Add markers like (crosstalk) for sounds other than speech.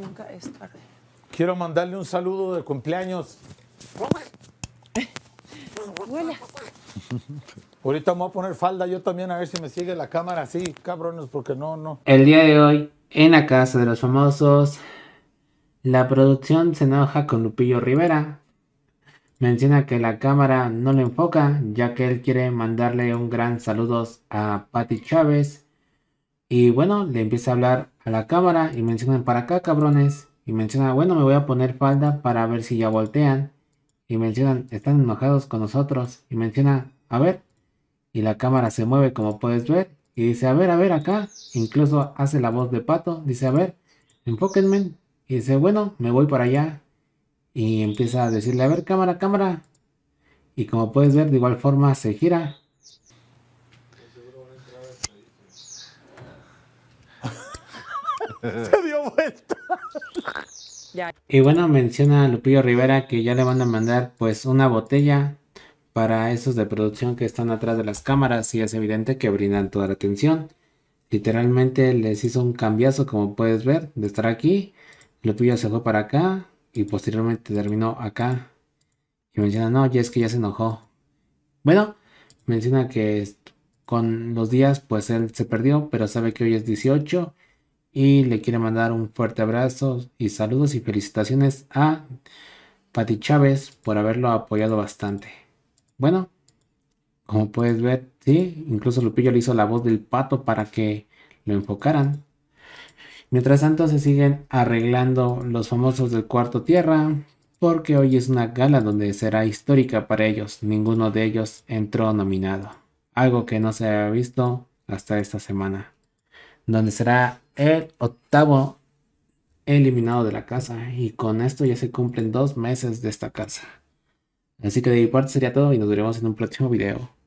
Nunca es tarde. Quiero mandarle un saludo de cumpleaños. Ahorita me voy a poner falda yo también a ver si me sigue la cámara así, cabrones, porque no, no. El día de hoy, en la casa de los famosos, la producción se enoja con Lupillo Rivera. Menciona que la cámara no le enfoca, ya que él quiere mandarle un gran saludo a Patti Chávez, y bueno, le empieza a hablar a la cámara y menciona, para acá, cabrones. Y menciona, bueno, me voy a poner falda para ver si ya voltean. Y mencionan, están enojados con nosotros. Y menciona, a ver. Y la cámara se mueve como puedes ver. Y dice, a ver, a ver acá. Incluso hace la voz de pato. Dice, a ver, enfóquenme. Y dice, bueno, me voy para allá. Y empieza a decirle, a ver, cámara, cámara. Y como puedes ver, de igual forma se gira (laughs) Se dio vuelta. Y bueno, menciona Lupillo Rivera que ya le van a mandar pues una botella para esos de producción que están atrás de las cámaras y es evidente que brindan toda la atención. Literalmente les hizo un cambiazo como puedes ver de estar aquí. Lupillo se fue para acá y posteriormente terminó acá. Y menciona, no, ya es que ya se enojó. Bueno, menciona que con los días pues él se perdió, pero sabe que hoy es 18 y le quiere mandar un fuerte abrazo y saludos y felicitaciones a Pati Chávez por haberlo apoyado bastante. Bueno, como puedes ver, sí, incluso Lupillo le hizo la voz del pato para que lo enfocaran. Mientras tanto se siguen arreglando los famosos del cuarto tierra, porque hoy es una gala donde será histórica para ellos. Ninguno de ellos entró nominado, algo que no se había visto hasta esta semana donde será el octavo eliminado de la casa. Y con esto ya se cumplen dos meses de esta casa. Así que de mi parte sería todo y nos veremos en un próximo video.